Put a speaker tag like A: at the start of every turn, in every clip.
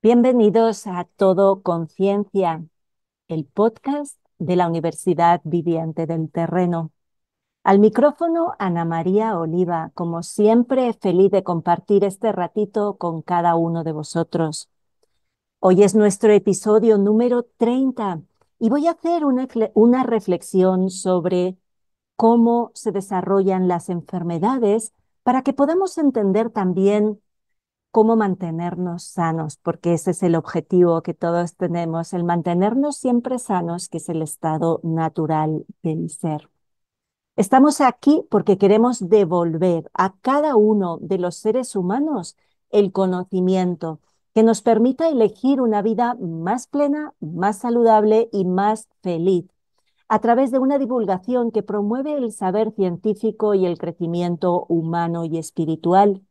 A: Bienvenidos a Todo Conciencia, el podcast de la Universidad Viviente del Terreno. Al micrófono, Ana María Oliva, como siempre, feliz de compartir este ratito con cada uno de vosotros. Hoy es nuestro episodio número 30 y voy a hacer una, reflexión sobre cómo se desarrollan las enfermedades para que podamos entender también cómo mantenernos sanos, porque ese es el objetivo que todos tenemos, el mantenernos siempre sanos, que es el estado natural del ser. Estamos aquí porque queremos devolver a cada uno de los seres humanos el conocimiento que nos permita elegir una vida más plena, más saludable y más feliz a través de una divulgación que promueve el saber científico y el crecimiento humano y espiritual.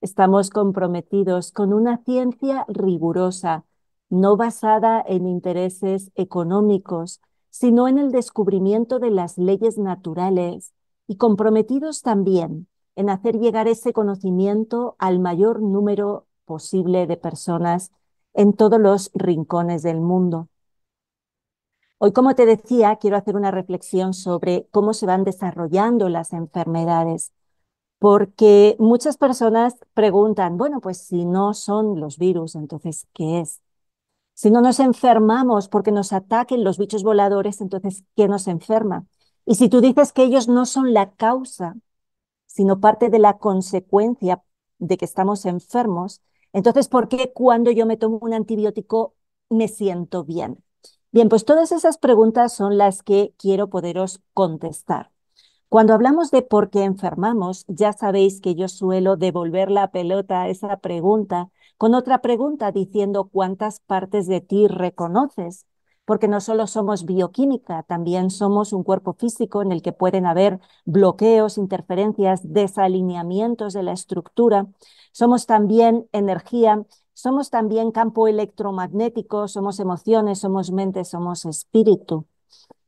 A: Estamos comprometidos con una ciencia rigurosa, no basada en intereses económicos, sino en el descubrimiento de las leyes naturales y comprometidos también en hacer llegar ese conocimiento al mayor número posible de personas en todos los rincones del mundo. Hoy, como te decía, quiero hacer una reflexión sobre cómo se van desarrollando las enfermedades, porque muchas personas preguntan, bueno, pues si no son los virus, entonces, ¿qué es? Si no nos enfermamos porque nos ataquen los bichos voladores, entonces, ¿qué nos enferma? Y si tú dices que ellos no son la causa, sino parte de la consecuencia de que estamos enfermos, entonces, ¿por qué cuando yo me tomo un antibiótico me siento bien? Bien, pues todas esas preguntas son las que quiero poderos contestar. Cuando hablamos de por qué enfermamos, ya sabéis que yo suelo devolver la pelota a esa pregunta con otra pregunta diciendo cuántas partes de ti reconoces, porque no solo somos bioquímica, también somos un cuerpo físico en el que pueden haber bloqueos, interferencias, desalineamientos de la estructura, somos también energía, somos también campo electromagnético, somos emociones, somos mente, somos espíritu.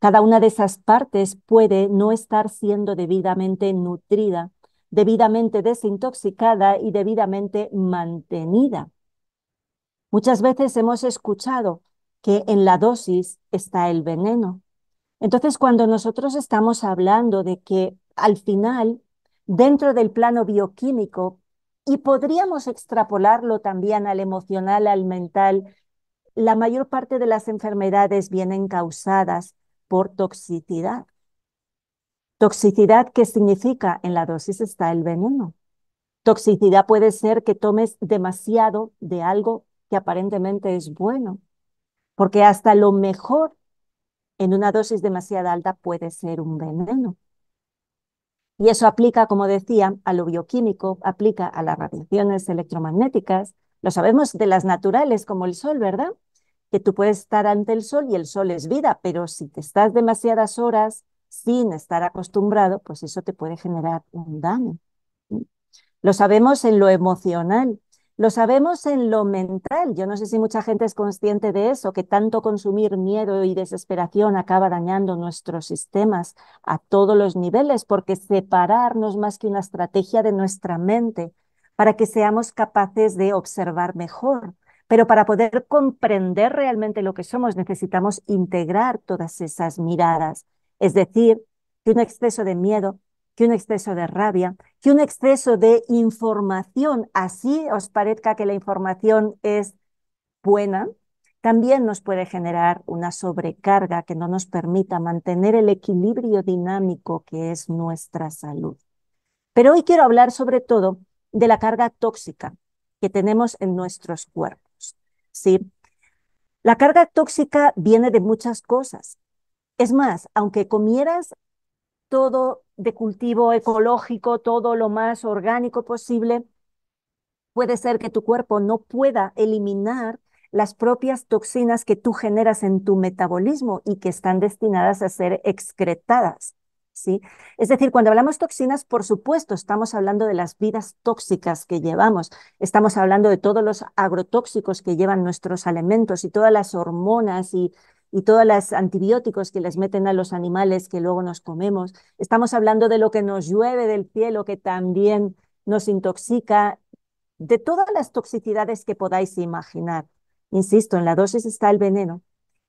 A: Cada una de esas partes puede no estar siendo debidamente nutrida debidamente desintoxicada y debidamente mantenida. Muchas veces hemos escuchado que en la dosis está el veneno. Entonces, cuando nosotros estamos hablando de que al final, dentro del plano bioquímico, y podríamos extrapolarlo también al emocional, al mental, la mayor parte de las enfermedades vienen causadas por toxicidad. Toxicidad, ¿qué significa? En la dosis está el veneno. Toxicidad puede ser que tomes demasiado de algo que aparentemente es bueno, porque hasta lo mejor en una dosis demasiado alta puede ser un veneno. Y eso aplica, como decía, a lo bioquímico, aplica a las radiaciones electromagnéticas, lo sabemos de las naturales como el sol, ¿verdad? Que tú puedes estar ante el sol y el sol es vida, pero si te estás demasiadas horas sin estar acostumbrado, pues eso te puede generar un daño. Lo sabemos en lo emocional, lo sabemos en lo mental. Yo no sé si mucha gente es consciente de eso, que tanto consumir miedo y desesperación acaba dañando nuestros sistemas a todos los niveles, porque separarnos más que una estrategia de nuestra mente para que seamos capaces de observar mejor. Pero para poder comprender realmente lo que somos necesitamos integrar todas esas miradas, es decir, que un exceso de miedo, que un exceso de rabia, que un exceso de información, así os parezca que la información es buena, también nos puede generar una sobrecarga que no nos permita mantener el equilibrio dinámico que es nuestra salud. Pero hoy quiero hablar sobre todo de la carga tóxica que tenemos en nuestros cuerpos. ¿sí? La carga tóxica viene de muchas cosas. Es más, aunque comieras todo de cultivo ecológico, todo lo más orgánico posible, puede ser que tu cuerpo no pueda eliminar las propias toxinas que tú generas en tu metabolismo y que están destinadas a ser excretadas. ¿sí? Es decir, cuando hablamos toxinas, por supuesto, estamos hablando de las vidas tóxicas que llevamos, estamos hablando de todos los agrotóxicos que llevan nuestros alimentos y todas las hormonas y y todos los antibióticos que les meten a los animales que luego nos comemos. Estamos hablando de lo que nos llueve del cielo, que también nos intoxica, de todas las toxicidades que podáis imaginar. Insisto, en la dosis está el veneno.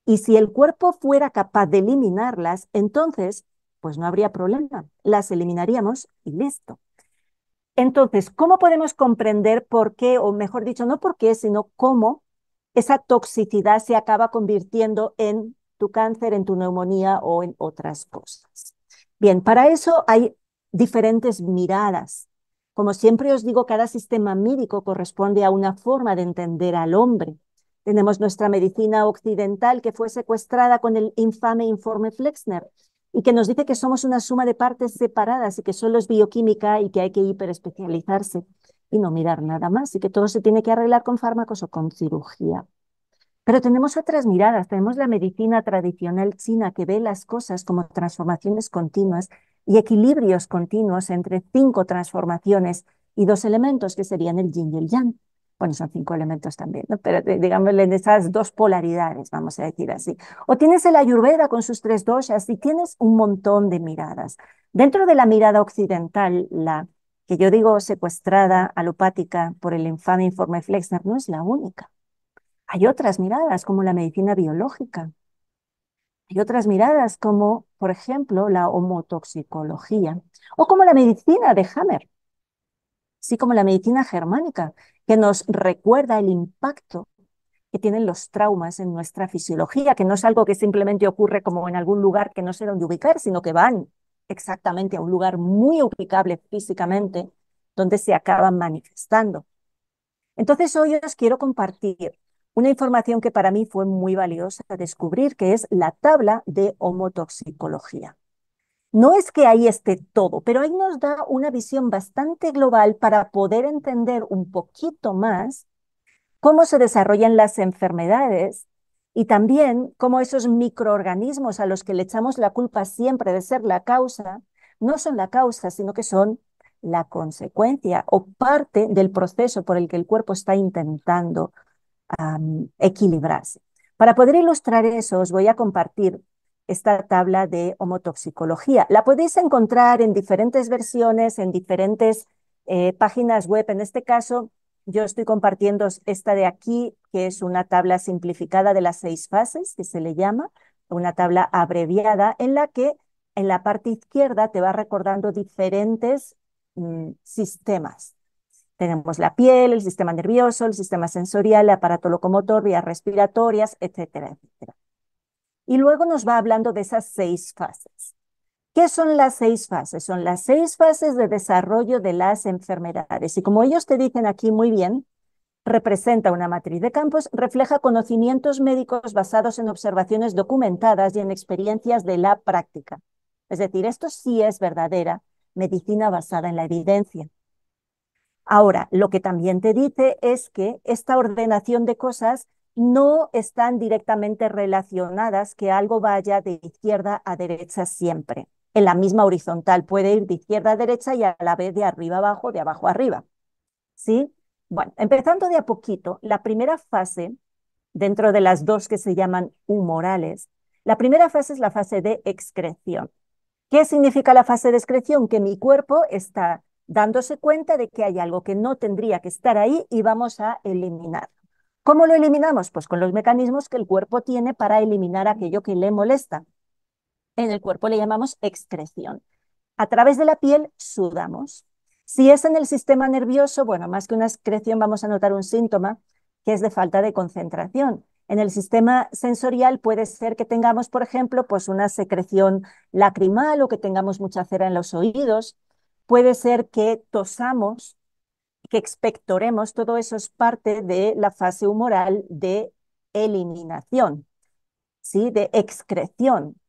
A: Y si el cuerpo fuera capaz de eliminarlas, entonces, pues no habría problema. Las eliminaríamos y listo. Entonces, ¿cómo podemos comprender por qué, o mejor dicho, no por qué, sino cómo esa toxicidad se acaba convirtiendo en tu cáncer, en tu neumonía o en otras cosas. Bien, para eso hay diferentes miradas. Como siempre os digo, cada sistema médico corresponde a una forma de entender al hombre. Tenemos nuestra medicina occidental que fue secuestrada con el infame informe Flexner y que nos dice que somos una suma de partes separadas y que solo es bioquímica y que hay que hiperespecializarse y no mirar nada más y que todo se tiene que arreglar con fármacos o con cirugía. Pero tenemos otras miradas, tenemos la medicina tradicional china que ve las cosas como transformaciones continuas y equilibrios continuos entre cinco transformaciones y dos elementos que serían el yin y el yang. Bueno, son cinco elementos también, pero eh, digámosle en esas dos polaridades, vamos a decir así. O tienes el ayurveda con sus tres doshas y tienes un montón de miradas. Dentro de la mirada occidental, la que yo digo secuestrada, alopática por el infame informe Flexner, no es la única. Hay otras miradas, como la medicina biológica. Hay otras miradas, como, por ejemplo, la homotoxicología o como la medicina de Hammer, así como la medicina germánica, que nos recuerda el impacto que tienen los traumas en nuestra fisiología, que no es algo que simplemente ocurre como en algún lugar que no sé dónde ubicar, sino que van exactamente a un lugar muy ubicable físicamente donde se acaban manifestando. Entonces hoy os quiero compartir una información que para mí fue muy valiosa descubrir, que es la tabla de homotoxicología. No es que ahí esté todo, pero ahí nos da una visión bastante global para poder entender un poquito más cómo se desarrollan las enfermedades y también cómo esos microorganismos a los que le echamos la culpa siempre de ser la causa, no son la causa, sino que son la consecuencia o parte del proceso por el que el cuerpo está intentando equilibrarse. Para poder ilustrar eso, os voy a compartir esta tabla de homotoxicología. La podéis encontrar en diferentes versiones, en diferentes eh, páginas web. En este caso, yo estoy compartiendo esta de aquí, que es una tabla simplificada de las seis fases, que se le llama, una tabla abreviada, en la que en la parte izquierda te va recordando diferentes mm, sistemas. Tenemos la piel, el sistema nervioso, el sistema sensorial, el aparato locomotor, vías respiratorias, etcétera, etcétera. Y luego nos va hablando de esas seis fases. ¿Qué son las seis fases? Son las seis fases de desarrollo de las enfermedades. Y como ellos te dicen aquí muy bien, representa una matriz de campos, refleja conocimientos médicos basados en observaciones documentadas y en experiencias de la práctica. Es decir, esto sí es verdadera medicina basada en la evidencia. Ahora, lo que también te dice es que esta ordenación de cosas no están directamente relacionadas que algo vaya de izquierda a derecha siempre en la misma horizontal, puede ir de izquierda a derecha y a la vez de arriba a abajo, de abajo a arriba. ¿Sí? Bueno, empezando de a poquito, la primera fase, dentro de las dos que se llaman humorales, la primera fase es la fase de excreción. ¿Qué significa la fase de excreción? Que mi cuerpo está dándose cuenta de que hay algo que no tendría que estar ahí y vamos a eliminar. ¿Cómo lo eliminamos? Pues con los mecanismos que el cuerpo tiene para eliminar aquello que le molesta en el cuerpo le llamamos excreción. A través de la piel sudamos. Si es en el sistema nervioso, bueno, más que una excreción vamos a notar un síntoma que es de falta de concentración. En el sistema sensorial puede ser que tengamos, por ejemplo, pues una secreción lacrimal o que tengamos mucha cera en los oídos. Puede ser que tosamos, que expectoremos. Todo eso es parte de la fase humoral de eliminación, ¿sí? de excreción.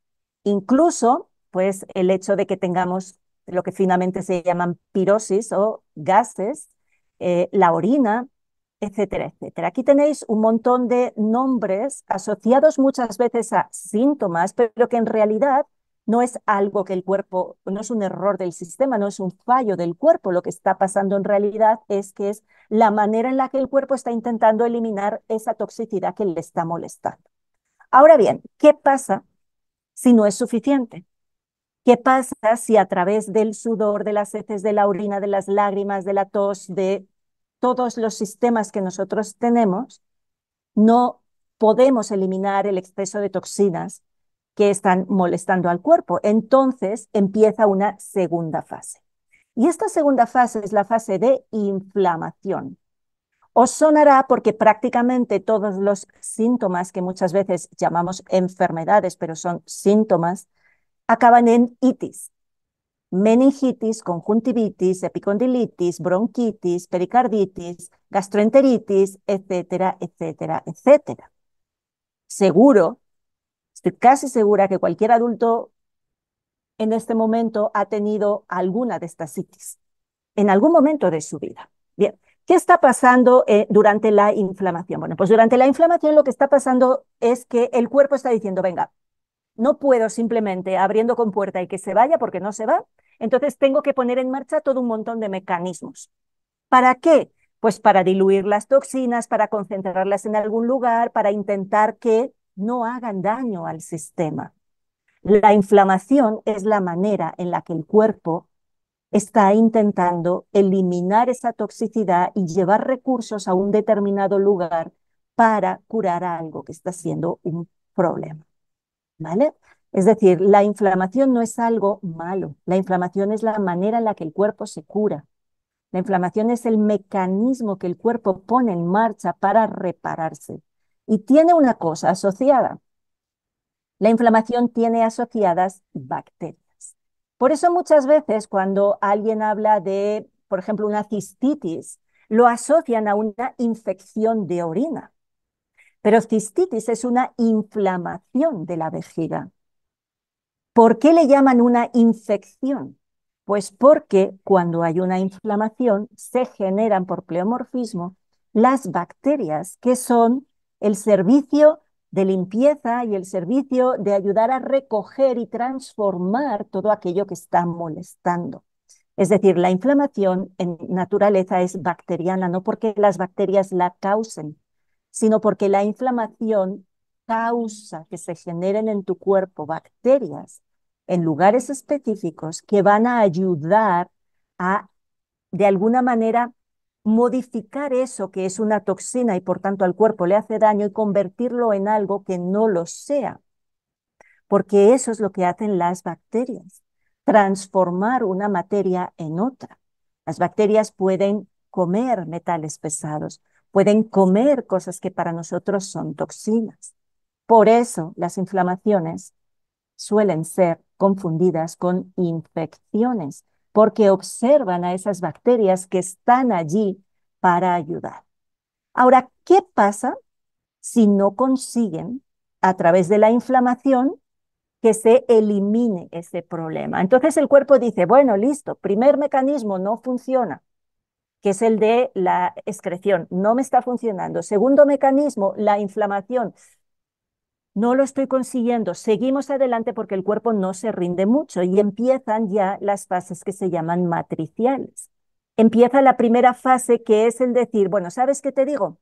A: Incluso, pues, el hecho de que tengamos lo que finalmente se llaman pirosis o gases, eh, la orina, etcétera, etcétera. Aquí tenéis un montón de nombres asociados muchas veces a síntomas, pero que en realidad no es algo que el cuerpo, no es un error del sistema, no es un fallo del cuerpo. Lo que está pasando en realidad es que es la manera en la que el cuerpo está intentando eliminar esa toxicidad que le está molestando. Ahora bien, ¿qué pasa si no es suficiente? ¿Qué pasa si a través del sudor, de las heces, de la orina, de las lágrimas, de la tos, de todos los sistemas que nosotros tenemos, no podemos eliminar el exceso de toxinas que están molestando al cuerpo? Entonces empieza una segunda fase. Y esta segunda fase es la fase de inflamación. Os sonará porque prácticamente todos los síntomas que muchas veces llamamos enfermedades, pero son síntomas, acaban en itis. Meningitis, conjuntivitis, epicondilitis, bronquitis, pericarditis, gastroenteritis, etcétera, etcétera, etcétera. Seguro, estoy casi segura que cualquier adulto en este momento ha tenido alguna de estas itis en algún momento de su vida. Bien, ¿Qué está pasando eh, durante la inflamación? Bueno, pues durante la inflamación lo que está pasando es que el cuerpo está diciendo, venga, no puedo simplemente abriendo con puerta y que se vaya porque no se va. Entonces tengo que poner en marcha todo un montón de mecanismos. ¿Para qué? Pues para diluir las toxinas, para concentrarlas en algún lugar, para intentar que no hagan daño al sistema. La inflamación es la manera en la que el cuerpo está intentando eliminar esa toxicidad y llevar recursos a un determinado lugar para curar algo que está siendo un problema. ¿Vale? Es decir, la inflamación no es algo malo, la inflamación es la manera en la que el cuerpo se cura. La inflamación es el mecanismo que el cuerpo pone en marcha para repararse. Y tiene una cosa asociada. La inflamación tiene asociadas bacterias. Por eso muchas veces cuando alguien habla de, por ejemplo, una cistitis, lo asocian a una infección de orina. Pero cistitis es una inflamación de la vejiga. ¿Por qué le llaman una infección? Pues porque cuando hay una inflamación se generan por pleomorfismo las bacterias que son el servicio de limpieza y el servicio de ayudar a recoger y transformar todo aquello que está molestando. Es decir, la inflamación en naturaleza es bacteriana, no porque las bacterias la causen, sino porque la inflamación causa que se generen en tu cuerpo bacterias en lugares específicos que van a ayudar a, de alguna manera, modificar eso que es una toxina y por tanto al cuerpo le hace daño y convertirlo en algo que no lo sea. Porque eso es lo que hacen las bacterias, transformar una materia en otra. Las bacterias pueden comer metales pesados, pueden comer cosas que para nosotros son toxinas. Por eso las inflamaciones suelen ser confundidas con infecciones, porque observan a esas bacterias que están allí para ayudar. Ahora, ¿qué pasa si no consiguen a través de la inflamación que se elimine ese problema? Entonces el cuerpo dice, bueno, listo, primer mecanismo no funciona, que es el de la excreción, no me está funcionando. Segundo mecanismo, la inflamación, no lo estoy consiguiendo, seguimos adelante porque el cuerpo no se rinde mucho y empiezan ya las fases que se llaman matriciales. Empieza la primera fase que es el decir, bueno, ¿sabes qué te digo?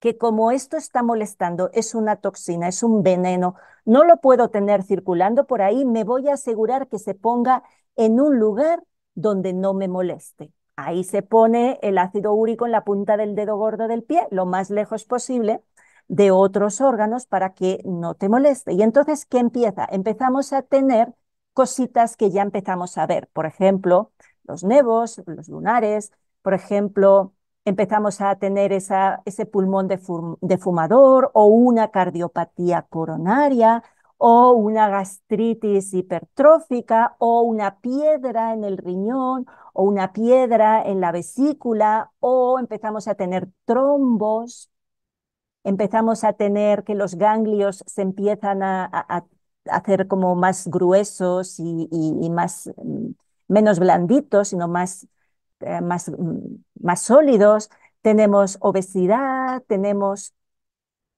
A: Que como esto está molestando, es una toxina, es un veneno, no lo puedo tener circulando por ahí, me voy a asegurar que se ponga en un lugar donde no me moleste. Ahí se pone el ácido úrico en la punta del dedo gordo del pie, lo más lejos posible, de otros órganos para que no te moleste. Y entonces, ¿qué empieza? Empezamos a tener cositas que ya empezamos a ver. Por ejemplo, los nevos, los lunares, por ejemplo, empezamos a tener esa, ese pulmón de, de, fumador o una cardiopatía coronaria o una gastritis hipertrófica o una piedra en el riñón o una piedra en la vesícula o empezamos a tener trombos empezamos a tener que los ganglios se empiezan a, hacer como más gruesos y, más, mm, menos blanditos, sino más, eh, más, mm, más sólidos, tenemos obesidad, tenemos,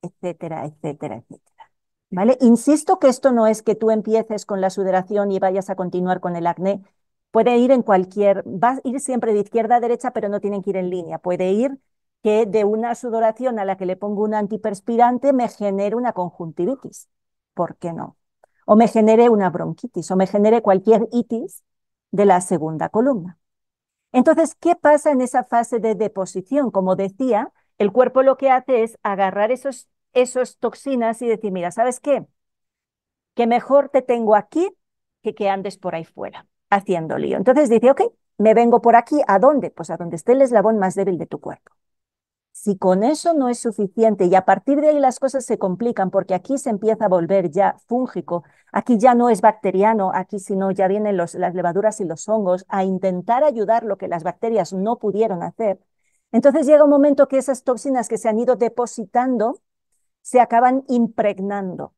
A: etcétera, etcétera, etcétera. ¿Vale? Insisto que esto no es que tú empieces con la sudoración y vayas a continuar con el acné. Puede ir en cualquier, va a ir siempre de izquierda a derecha, pero no tienen que ir en línea. Puede ir que de una sudoración a la que le pongo un antiperspirante me genere una conjuntivitis. ¿Por qué no? O me genere una bronquitis o me genere cualquier itis de la segunda columna. Entonces, ¿qué pasa en esa fase de deposición? Como decía, el cuerpo lo que hace es agarrar esas esos toxinas y decir, mira, ¿sabes qué? Que mejor te tengo aquí que que andes por ahí fuera, haciendo lío. Entonces dice, ok, me vengo por aquí, ¿a dónde? Pues a donde esté el eslabón más débil de tu cuerpo. Si con eso no es suficiente y a partir de ahí las cosas se complican porque aquí se empieza a volver ya fúngico, aquí ya no es bacteriano, aquí sino ya vienen los, las levaduras y los hongos a intentar ayudar lo que las bacterias no pudieron hacer. Entonces llega un momento que esas toxinas que se han ido depositando se acaban impregnando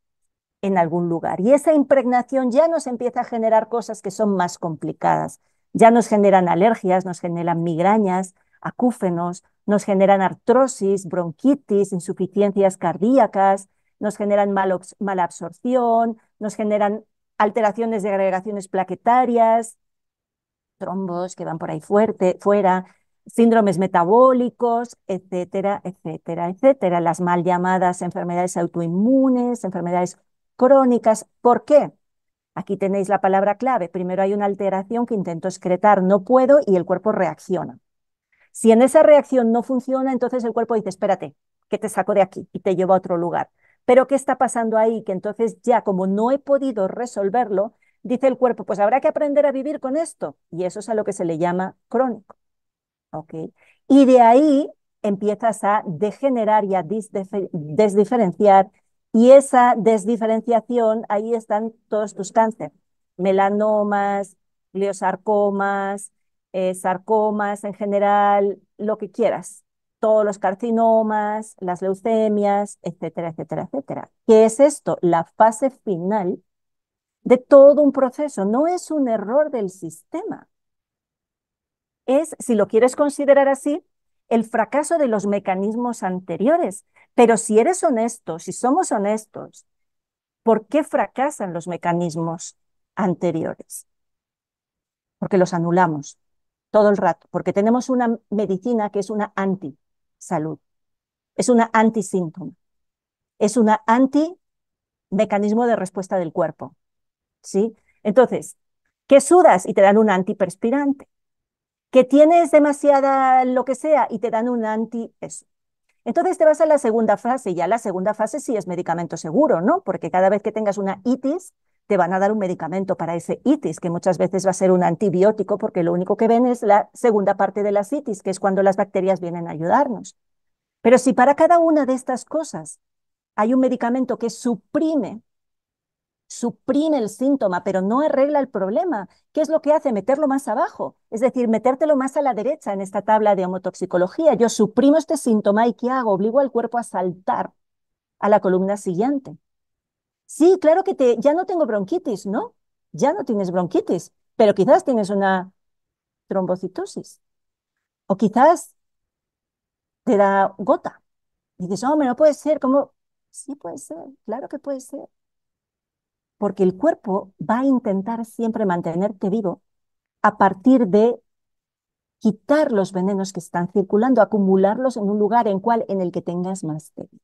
A: en algún lugar y esa impregnación ya nos empieza a generar cosas que son más complicadas. Ya nos generan alergias, nos generan migrañas, acúfenos, nos generan artrosis, bronquitis, insuficiencias cardíacas, nos generan malabsorción, mala absorción, nos generan alteraciones de agregaciones plaquetarias, trombos que van por ahí fuerte, fuera, síndromes metabólicos, etcétera, etcétera, etcétera, las mal llamadas enfermedades autoinmunes, enfermedades crónicas. ¿Por qué? Aquí tenéis la palabra clave. Primero hay una alteración que intento excretar, no puedo y el cuerpo reacciona. Si en esa reacción no funciona, entonces el cuerpo dice, espérate, que te saco de aquí y te llevo a otro lugar. Pero ¿qué está pasando ahí? Que entonces ya como no he podido resolverlo, dice el cuerpo, pues habrá que aprender a vivir con esto. Y eso es a lo que se le llama crónico. Y de ahí empiezas a degenerar y a desdiferenciar. Y esa desdiferenciación, ahí están todos tus cánceres, melanomas, gliosarcomas, eh, sarcomas en general, lo que quieras, todos los carcinomas, las leucemias, etcétera, etcétera, etcétera. ¿Qué es esto? La fase final de todo un proceso. No es un error del sistema. Es, si lo quieres considerar así, el fracaso de los mecanismos anteriores. Pero si eres honesto, si somos honestos, ¿por qué fracasan los mecanismos anteriores? Porque los anulamos todo el rato, porque tenemos una medicina que es una anti-salud, es una anti-síntoma, es una anti-mecanismo de respuesta del cuerpo. ¿sí? Entonces, que sudas y te dan un antiperspirante, que tienes demasiada lo que sea y te dan un anti eso. Entonces te vas a la segunda fase, y ya la segunda fase sí es medicamento seguro, ¿no? Porque cada vez que tengas una itis, te van a dar un medicamento para ese itis, que muchas veces va a ser un antibiótico, porque lo único que ven es la segunda parte de las itis, que es cuando las bacterias vienen a ayudarnos. Pero si para cada una de estas cosas hay un medicamento que suprime, suprime el síntoma, pero no arregla el problema, ¿qué es lo que hace? Meterlo más abajo, es decir, metértelo más a la derecha en esta tabla de homotoxicología. Yo suprimo este síntoma y ¿qué hago? Obligo al cuerpo a saltar a la columna siguiente. Sí, claro que te, ya no tengo bronquitis, ¿no? Ya no tienes bronquitis, pero quizás tienes una trombocitosis. O quizás te da gota. dices, hombre, no puede ser, como, sí puede ser, claro que puede ser. Porque el cuerpo va a intentar siempre mantenerte vivo a partir de quitar los venenos que están circulando, acumularlos en un lugar en, en el que tengas más débil.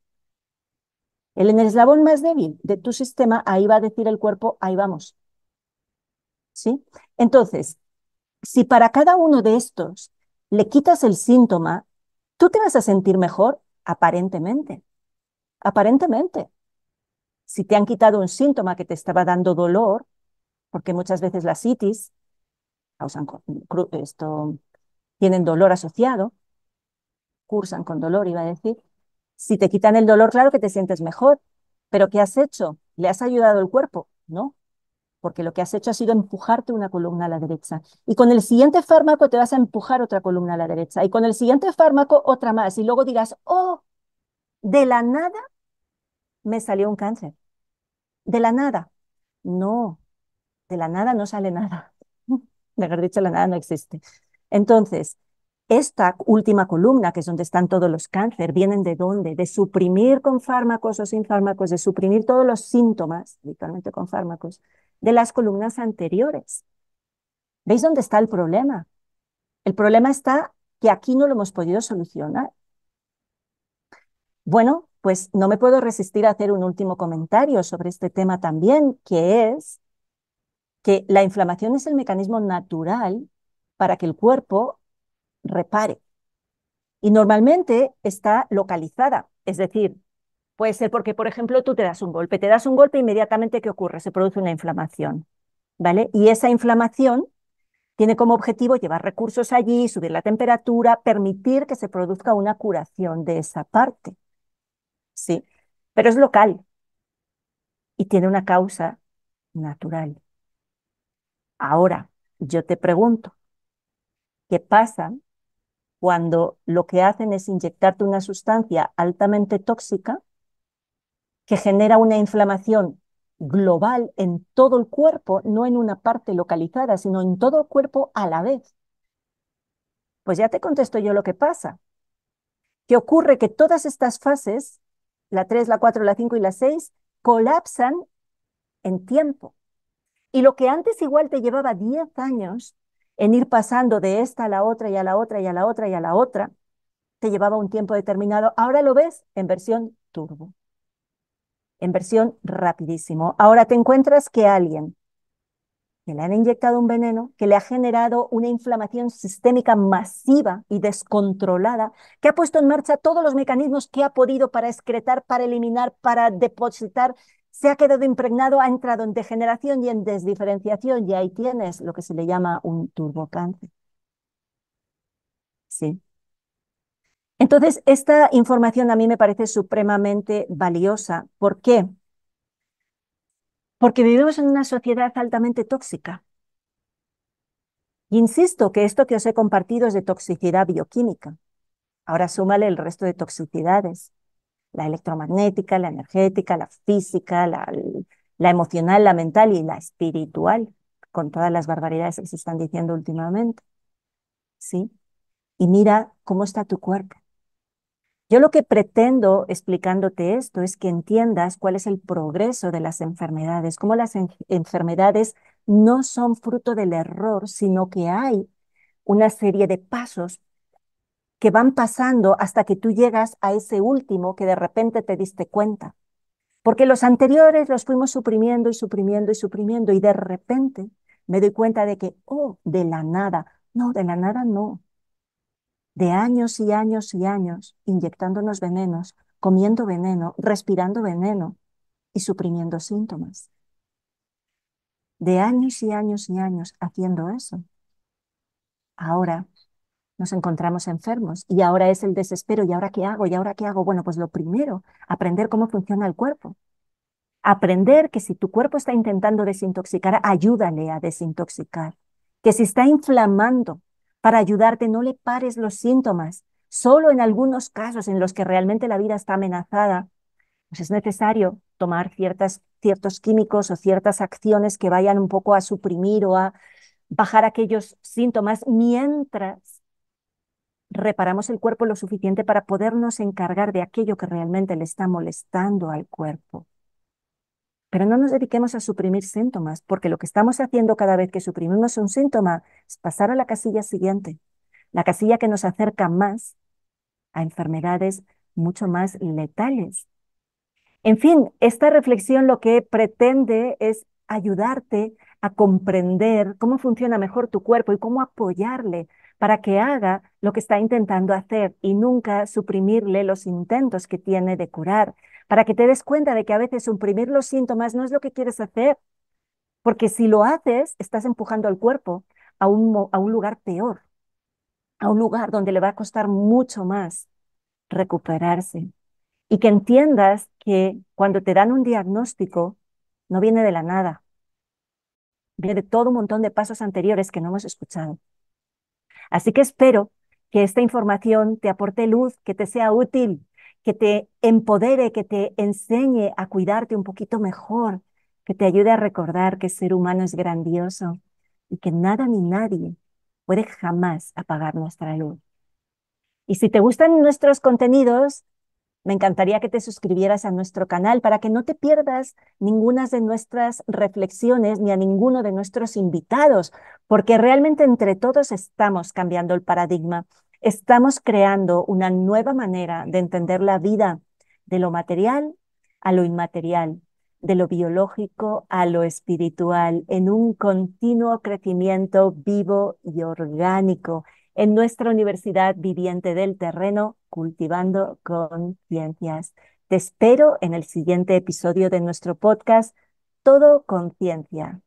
A: El en el eslabón más débil de tu sistema, ahí va a decir el cuerpo, ahí vamos. ¿Sí? Entonces, si para cada uno de estos le quitas el síntoma, tú te vas a sentir mejor aparentemente. Aparentemente. Si te han quitado un síntoma que te estaba dando dolor, porque muchas veces las itis causan esto, tienen dolor asociado, cursan con dolor, iba a decir, si te quitan el dolor, claro que te sientes mejor, pero ¿qué has hecho? ¿Le has ayudado el cuerpo? No, porque lo que has hecho ha sido empujarte una columna a la derecha. Y con el siguiente fármaco te vas a empujar otra columna a la derecha. Y con el siguiente fármaco otra más. Y luego dirás, oh, de la nada me salió un cáncer. De la nada. No, de la nada no sale nada. Mejor dicho, la nada no existe. Entonces, esta última columna, que es donde están todos los cánceres, vienen de dónde? De suprimir con fármacos o sin fármacos, de suprimir todos los síntomas, literalmente con fármacos, de las columnas anteriores. ¿Veis dónde está el problema? El problema está que aquí no lo hemos podido solucionar. Bueno, pues no me puedo resistir a hacer un último comentario sobre este tema también, que es que la inflamación es el mecanismo natural para que el cuerpo repare. Y normalmente está localizada, es decir, puede ser porque, por ejemplo, tú te das un golpe, te das un golpe e inmediatamente, ¿qué ocurre? Se produce una inflamación, ¿vale? Y esa inflamación tiene como objetivo llevar recursos allí, subir la temperatura, permitir que se produzca una curación de esa parte. Sí, pero es local y tiene una causa natural. Ahora, yo te pregunto, ¿qué pasa cuando lo que hacen es inyectarte una sustancia altamente tóxica que genera una inflamación global en todo el cuerpo, no en una parte localizada, sino en todo el cuerpo a la vez. Pues ya te contesto yo lo que pasa. Que ocurre que todas estas fases, la 3, la 4, la 5 y la 6, colapsan en tiempo. Y lo que antes igual te llevaba 10 años, en ir pasando de esta a la otra y a la otra y a la otra y a la otra, te llevaba un tiempo determinado. Ahora lo ves en versión turbo, en versión rapidísimo. Ahora te encuentras que alguien que le han inyectado un veneno, que le ha generado una inflamación sistémica masiva y descontrolada, que ha puesto en marcha todos los mecanismos que ha podido para excretar, para eliminar, para depositar se ha quedado impregnado, ha entrado en degeneración y en desdiferenciación y ahí tienes lo que se le llama un turbocáncer. Sí. Entonces, esta información a mí me parece supremamente valiosa. ¿Por qué? Porque vivimos en una sociedad altamente tóxica. Insisto que esto que os he compartido es de toxicidad bioquímica. Ahora súmale el resto de toxicidades la electromagnética, la energética, la física, la, la emocional, la mental y la espiritual, con todas las barbaridades que se están diciendo últimamente. ¿Sí? Y mira cómo está tu cuerpo. Yo lo que pretendo explicándote esto es que entiendas cuál es el progreso de las enfermedades, cómo las enfermedades no son fruto del error, sino que hay una serie de pasos que van pasando hasta que tú llegas a ese último que de repente te diste cuenta. Porque los anteriores los fuimos suprimiendo y suprimiendo y suprimiendo y de repente me doy cuenta de que, oh, de la nada, no, de la nada no. De años y años y años inyectándonos venenos, comiendo veneno, respirando veneno y suprimiendo síntomas. De años y años y años haciendo eso. Ahora nos encontramos enfermos y ahora es el desespero y ahora qué hago y ahora qué hago. Bueno, pues lo primero, aprender cómo funciona el cuerpo. Aprender que si tu cuerpo está intentando desintoxicar, ayúdale a desintoxicar. Que si está inflamando, para ayudarte no le pares los síntomas. Solo en algunos casos en los que realmente la vida está amenazada, pues es necesario tomar ciertas, ciertos químicos o ciertas acciones que vayan un poco a suprimir o a bajar aquellos síntomas mientras reparamos el cuerpo lo suficiente para podernos encargar de aquello que realmente le está molestando al cuerpo. Pero no nos dediquemos a suprimir síntomas, porque lo que estamos haciendo cada vez que suprimimos un síntoma es pasar a la casilla siguiente, la casilla que nos acerca más a enfermedades mucho más letales. En fin, esta reflexión lo que pretende es ayudarte a comprender cómo funciona mejor tu cuerpo y cómo apoyarle para que haga lo que está intentando hacer y nunca suprimirle los intentos que tiene de curar, para que te des cuenta de que a veces suprimir los síntomas no es lo que quieres hacer, porque si lo haces, estás empujando al cuerpo a un, lugar peor, a un lugar donde le va a costar mucho más recuperarse. Y que entiendas que cuando te dan un diagnóstico, no viene de la nada, viene de todo un montón de pasos anteriores que no hemos escuchado. Así que espero que esta información te aporte luz, que te sea útil, que te empodere, que te enseñe a cuidarte un poquito mejor, que te ayude a recordar que ser humano es grandioso y que nada ni nadie puede jamás apagar nuestra luz. Y si te gustan nuestros contenidos, me encantaría que te suscribieras a nuestro canal para que no te pierdas ninguna de nuestras reflexiones ni a ninguno de nuestros invitados, porque realmente entre todos estamos cambiando el paradigma. Estamos creando una nueva manera de entender la vida de lo material a lo inmaterial, de lo biológico a lo espiritual, en un continuo crecimiento vivo y orgánico en nuestra Universidad Viviente del Terreno, cultivando conciencias. Te espero en el siguiente episodio de nuestro podcast, Todo Conciencia.